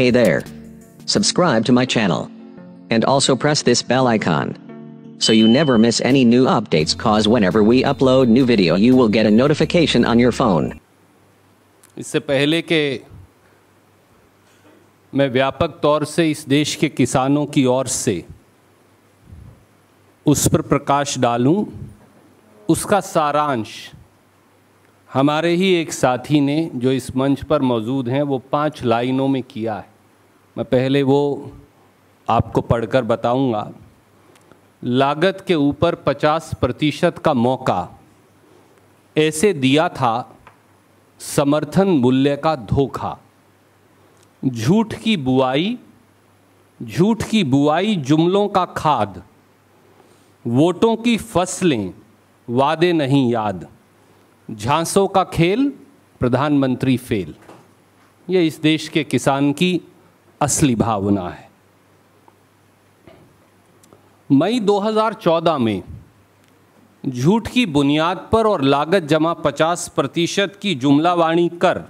Hey there. Subscribe to my channel. And also press this bell icon. So you never miss any new updates cause whenever we upload new video you will get a notification on your phone. इससे पहले के मैं व्यापक तौर से इस देश के किसानों की ओर से उस पर प्रकाश डालूं उसका सारांश हमारे ही एक साथी ने जो इस मंच पर मौजूद हैं वो पांच लाइनों में किया है मैं पहले वो आपको पढ़कर बताऊंगा लागत के ऊपर 50 प्रतिशत का मौका ऐसे दिया था समर्थन मूल्य का धोखा झूठ की बुआई झूठ की बुआई जुमलों का खाद वोटों की फसलें वादे नहीं याद झांसों का खेल प्रधानमंत्री फेल ये इस देश के किसान की असली भावना है मई 2014 में झूठ की बुनियाद पर और लागत जमा 50 प्रतिशत की जुमलावाणी कर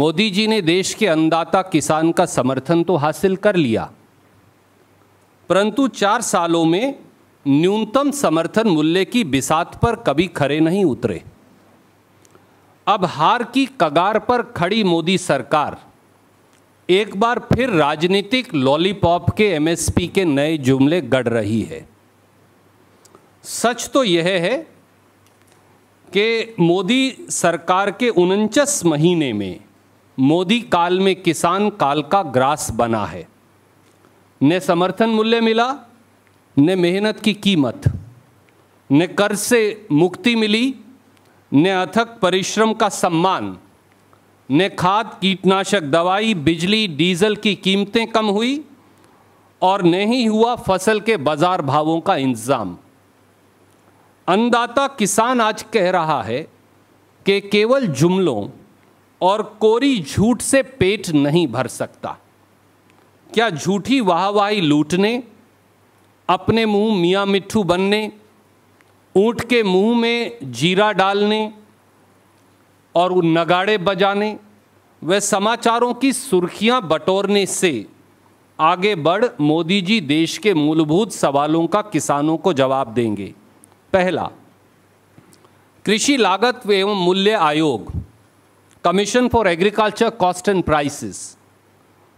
मोदी जी ने देश के अन्नदाता किसान का समर्थन तो हासिल कर लिया परंतु चार सालों में न्यूनतम समर्थन मूल्य की बिसात पर कभी खरे नहीं उतरे अब हार की कगार पर खड़ी मोदी सरकार एक बार फिर राजनीतिक लॉलीपॉप के एमएसपी के नए जुमले गढ़ रही है सच तो यह है कि मोदी सरकार के उनचास महीने में मोदी काल में किसान काल का ग्रास बना है न समर्थन मूल्य मिला न मेहनत की कीमत न कर्ज से मुक्ति मिली न अथक परिश्रम का सम्मान ने खाद कीटनाशक दवाई बिजली डीजल की कीमतें कम हुई और नहीं हुआ फसल के बाजार भावों का इंतज़ाम अन्नदाता किसान आज कह रहा है कि केवल जुमलों और कोरी झूठ से पेट नहीं भर सकता क्या झूठी वाहवाही लूटने अपने मुंह मियाँ मिट्ठू बनने ऊँट के मुंह में जीरा डालने और वो नगाड़े बजाने व समाचारों की सुर्खियां बटोरने से आगे बढ़ मोदी जी देश के मूलभूत सवालों का किसानों को जवाब देंगे पहला कृषि लागत एवं मूल्य आयोग commission for agriculture cost and prices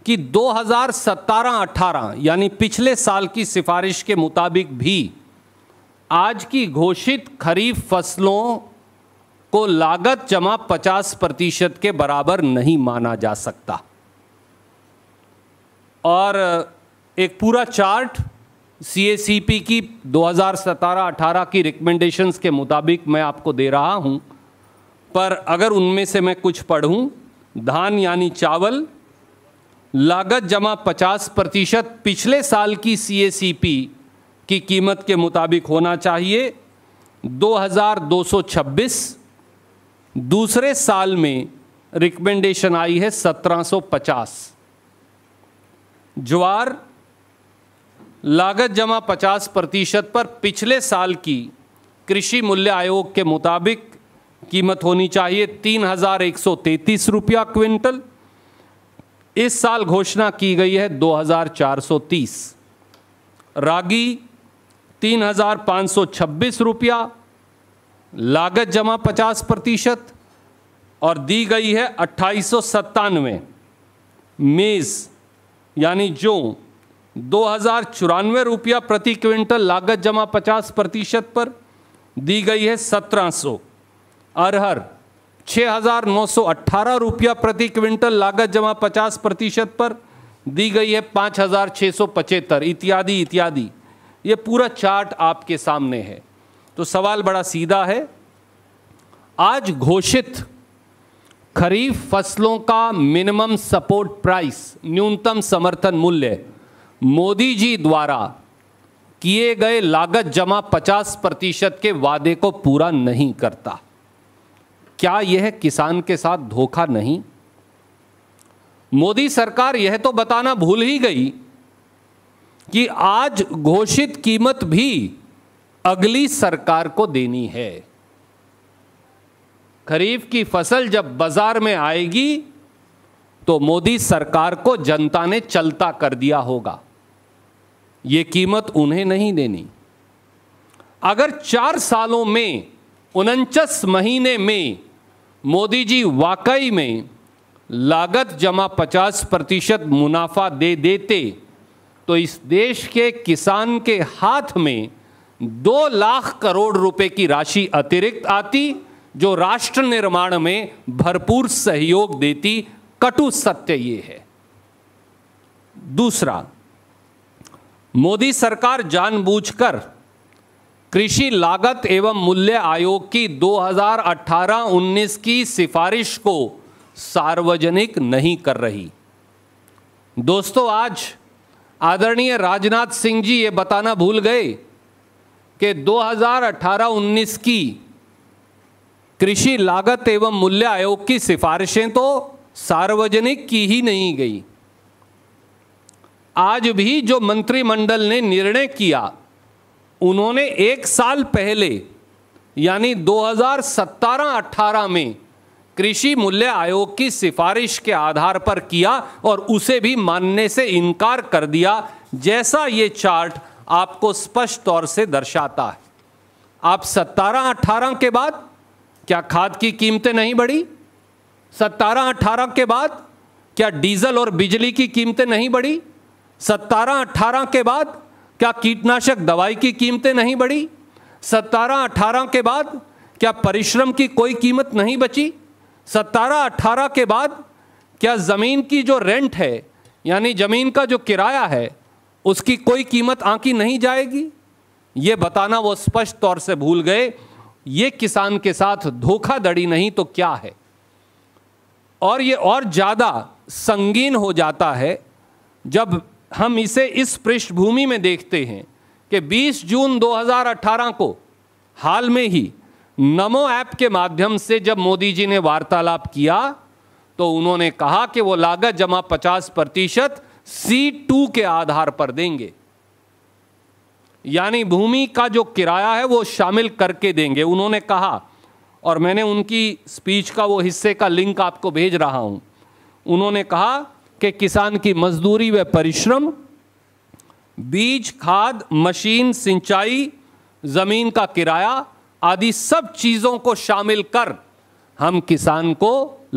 कि 2017-18 यानी पिछले साल की सिफारिश के मुताबिक भी आज की घोषित खरीफ फसलों को लागत जमा पचास प्रतिशत के बराबर नहीं माना जा सकता और एक पूरा चार्ट सीएसीपी की 2017-18 की रिकमेंडेशंस के मुताबिक मैं आपको दे रहा हूं पर अगर उनमें से मैं कुछ पढ़ूं धान यानी चावल लागत जमा 50 प्रतिशत पिछले साल की सीएसीपी की कीमत के मुताबिक होना चाहिए 2226 दूसरे साल में रिकमेंडेशन आई है 1750 ज्वार लागत जमा 50 प्रतिशत पर पिछले साल की कृषि मूल्य आयोग के मुताबिक कीमत होनी चाहिए तीन हजार एक सौ तैतीस रुपया क्विंटल इस साल घोषणा की गई है 2430 रागी तीन हजार पाँच सौ छब्बीस रुपया लागत जमा 50 प्रतिशत और दी गई है अट्ठाईस मेज़ यानी जो दो हज़ार चौरानवे रुपया प्रति क्विंटल लागत जमा 50 प्रतिशत पर दी गई है 1700 अरहर 6,918 रुपया प्रति क्विंटल लागत जमा 50 प्रतिशत पर दी गई है पाँच हज़ार छः सौ पचहत्तर इत्यादि इत्यादि ये पूरा चार्ट आपके सामने है तो सवाल बड़ा सीधा है आज घोषित खरीफ फसलों का मिनिमम सपोर्ट प्राइस न्यूनतम समर्थन मूल्य मोदी जी द्वारा किए गए लागत जमा 50 प्रतिशत के वादे को पूरा नहीं करता क्या यह किसान के साथ धोखा नहीं मोदी सरकार यह तो बताना भूल ही गई कि आज घोषित कीमत भी अगली सरकार को देनी है खरीफ की फसल जब बाजार में आएगी तो मोदी सरकार को जनता ने चलता कर दिया होगा यह कीमत उन्हें नहीं देनी अगर चार सालों में उनचास महीने में मोदी जी वाकई में लागत जमा पचास प्रतिशत मुनाफा दे देते तो इस देश के किसान के हाथ में दो लाख करोड़ रुपए की राशि अतिरिक्त आती जो राष्ट्र निर्माण में भरपूर सहयोग देती कटु सत्य ये है दूसरा मोदी सरकार जानबूझकर कृषि लागत एवं मूल्य आयोग की 2018-19 की सिफारिश को सार्वजनिक नहीं कर रही दोस्तों आज आदरणीय राजनाथ सिंह जी ये बताना भूल गए कि 2018-19 की कृषि लागत एवं मूल्य आयोग की सिफारिशें तो सार्वजनिक की ही नहीं गई आज भी जो मंत्रिमंडल ने निर्णय किया उन्होंने एक साल पहले यानी 2017-18 में कृषि मूल्य आयोग की सिफारिश के आधार पर किया और उसे भी मानने से इनकार कर दिया जैसा ये चार्ट आपको स्पष्ट तौर से दर्शाता है आप 17-18 के बाद क्या खाद की कीमतें नहीं बढ़ी 17-18 के बाद क्या डीजल और बिजली की कीमतें नहीं बढ़ी 17-18 के बाद क्या कीटनाशक दवाई की कीमतें नहीं बढ़ी 17-18 के बाद क्या परिश्रम की कोई कीमत नहीं बची 17-18 के बाद क्या ज़मीन की जो रेंट है यानी ज़मीन का जो किराया है उसकी कोई कीमत आंकी नहीं जाएगी ये बताना वो स्पष्ट तौर से भूल गए ये किसान के साथ धोखाधड़ी नहीं तो क्या है और ये और ज़्यादा संगीन हो जाता है जब हम इसे इस पृष्ठभूमि में देखते हैं कि 20 जून 2018 को हाल में ही नमो ऐप के माध्यम से जब मोदी जी ने वार्तालाप किया तो उन्होंने कहा कि वो लागत जमा 50 प्रतिशत C2 के आधार पर देंगे यानी भूमि का जो किराया है वो शामिल करके देंगे उन्होंने कहा और मैंने उनकी स्पीच का वो हिस्से का लिंक आपको भेज रहा हूं उन्होंने कहा कि किसान की मजदूरी व परिश्रम बीज खाद मशीन सिंचाई ज़मीन का किराया आदि सब चीज़ों को शामिल कर हम किसान को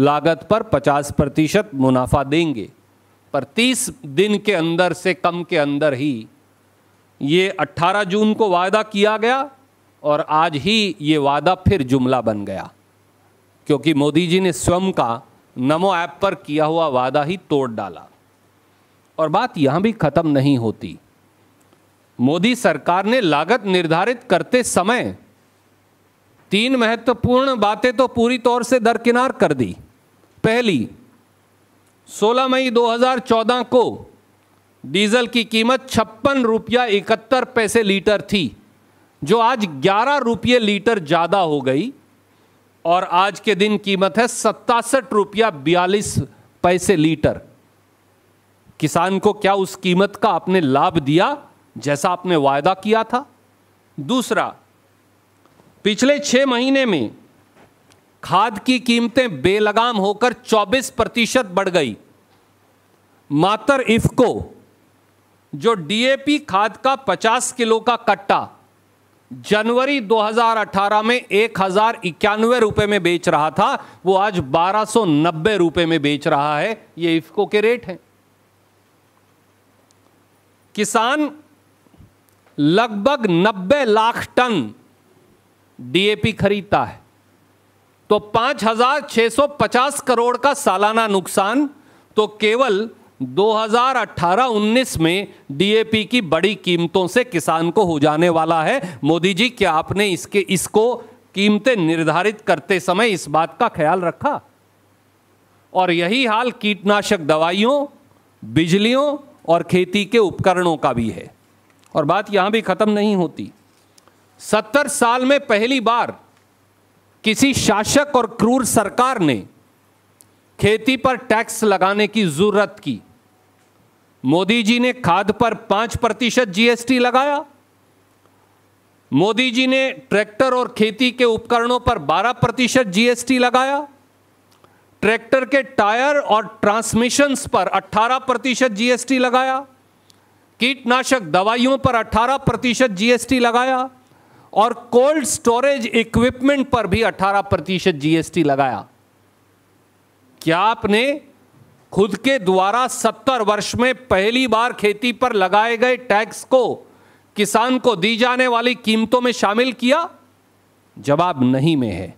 लागत पर 50 प्रतिशत मुनाफा देंगे पर 30 दिन के अंदर से कम के अंदर ही ये 18 जून को वादा किया गया और आज ही ये वादा फिर जुमला बन गया क्योंकि मोदी जी ने स्वयं का नमो ऐप पर किया हुआ वादा ही तोड़ डाला और बात यहां भी ख़त्म नहीं होती मोदी सरकार ने लागत निर्धारित करते समय तीन महत्वपूर्ण बातें तो पूरी तौर से दरकिनार कर दी पहली 16 मई 2014 को डीजल की कीमत छप्पन रुपया इकहत्तर पैसे लीटर थी जो आज ग्यारह रुपये लीटर ज़्यादा हो गई और आज के दिन कीमत है सत्तासठ रुपया बयालीस पैसे लीटर किसान को क्या उस कीमत का आपने लाभ दिया जैसा आपने वायदा किया था दूसरा पिछले छः महीने में खाद की कीमतें बेलगाम होकर 24 प्रतिशत बढ़ गई मातर इफको जो डीएपी खाद का 50 किलो का कट्टा जनवरी 2018 में एक हजार इक्यानवे रुपये में बेच रहा था वो आज नब्बे रुपए में बेच रहा है ये इफको के रेट हैं किसान लगभग 90 लाख टन डीएपी खरीदता है तो 5,650 करोड़ का सालाना नुकसान तो केवल 2018-19 में डीएपी की बड़ी कीमतों से किसान को हो जाने वाला है मोदी जी क्या आपने इसके इसको कीमतें निर्धारित करते समय इस बात का ख्याल रखा और यही हाल कीटनाशक दवाइयों बिजलियों और खेती के उपकरणों का भी है और बात यहां भी खत्म नहीं होती सत्तर साल में पहली बार किसी शासक और क्रूर सरकार ने खेती पर टैक्स लगाने की जरूरत की मोदी जी ने खाद पर पांच प्रतिशत जीएसटी लगाया मोदी जी ने ट्रैक्टर और खेती के उपकरणों पर बारह प्रतिशत जीएसटी लगाया ट्रैक्टर के टायर और ट्रांसमिशंस पर अट्ठारह प्रतिशत जीएसटी लगाया कीटनाशक दवाइयों पर अट्ठारह प्रतिशत जीएसटी लगाया और कोल्ड स्टोरेज इक्विपमेंट पर भी 18 प्रतिशत जीएसटी लगाया क्या आपने खुद के द्वारा 70 वर्ष में पहली बार खेती पर लगाए गए टैक्स को किसान को दी जाने वाली कीमतों में शामिल किया जवाब नहीं में है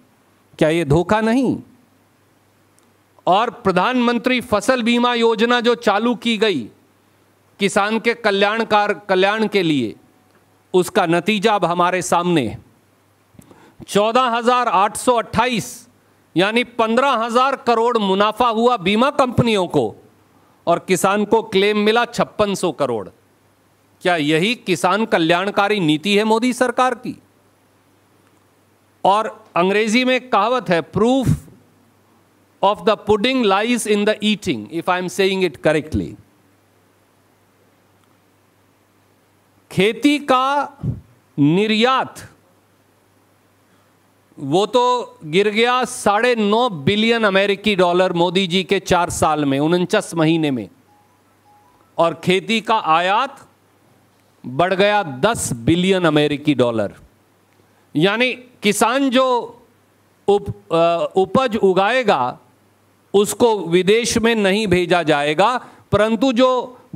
क्या यह धोखा नहीं और प्रधानमंत्री फसल बीमा योजना जो चालू की गई किसान के कल्याणकार कल्याण के लिए उसका नतीजा अब हमारे सामने चौदह हजार आठ सौ अट्ठाईस यानी पंद्रह हजार करोड़ मुनाफा हुआ बीमा कंपनियों को और किसान को क्लेम मिला छप्पन सौ करोड़ क्या यही किसान कल्याणकारी नीति है मोदी सरकार की और अंग्रेजी में कहावत है proof of the pudding lies in the eating if I am saying it correctly खेती का निर्यात वो तो गिर गया साढ़े नौ बिलियन अमेरिकी डॉलर मोदी जी के चार साल में उनचास महीने में और खेती का आयात बढ़ गया दस बिलियन अमेरिकी डॉलर यानी किसान जो उप, उपज उगाएगा उसको विदेश में नहीं भेजा जाएगा परंतु जो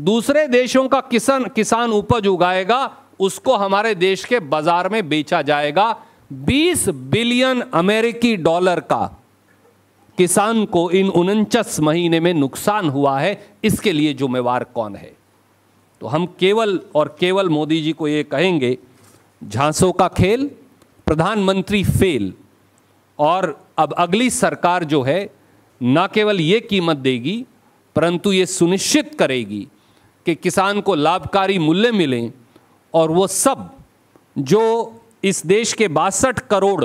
दूसरे देशों का किसान किसान उपज उगाएगा उसको हमारे देश के बाजार में बेचा जाएगा 20 बिलियन अमेरिकी डॉलर का किसान को इन उनचास महीने में नुकसान हुआ है इसके लिए जुम्मेवार कौन है तो हम केवल और केवल मोदी जी को ये कहेंगे झांसों का खेल प्रधानमंत्री फेल और अब अगली सरकार जो है ना केवल ये कीमत देगी परंतु ये सुनिश्चित करेगी कि किसान को लाभकारी मूल्य मिलें और वो सब जो इस देश के बासठ करोड़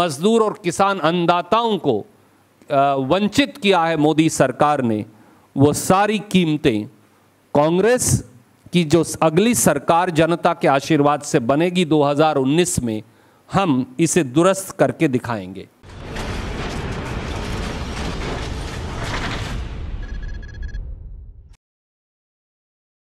मजदूर और किसान अन्नदाताओं को वंचित किया है मोदी सरकार ने वो सारी कीमतें कांग्रेस की जो अगली सरकार जनता के आशीर्वाद से बनेगी 2019 में हम इसे दुरुस्त करके दिखाएंगे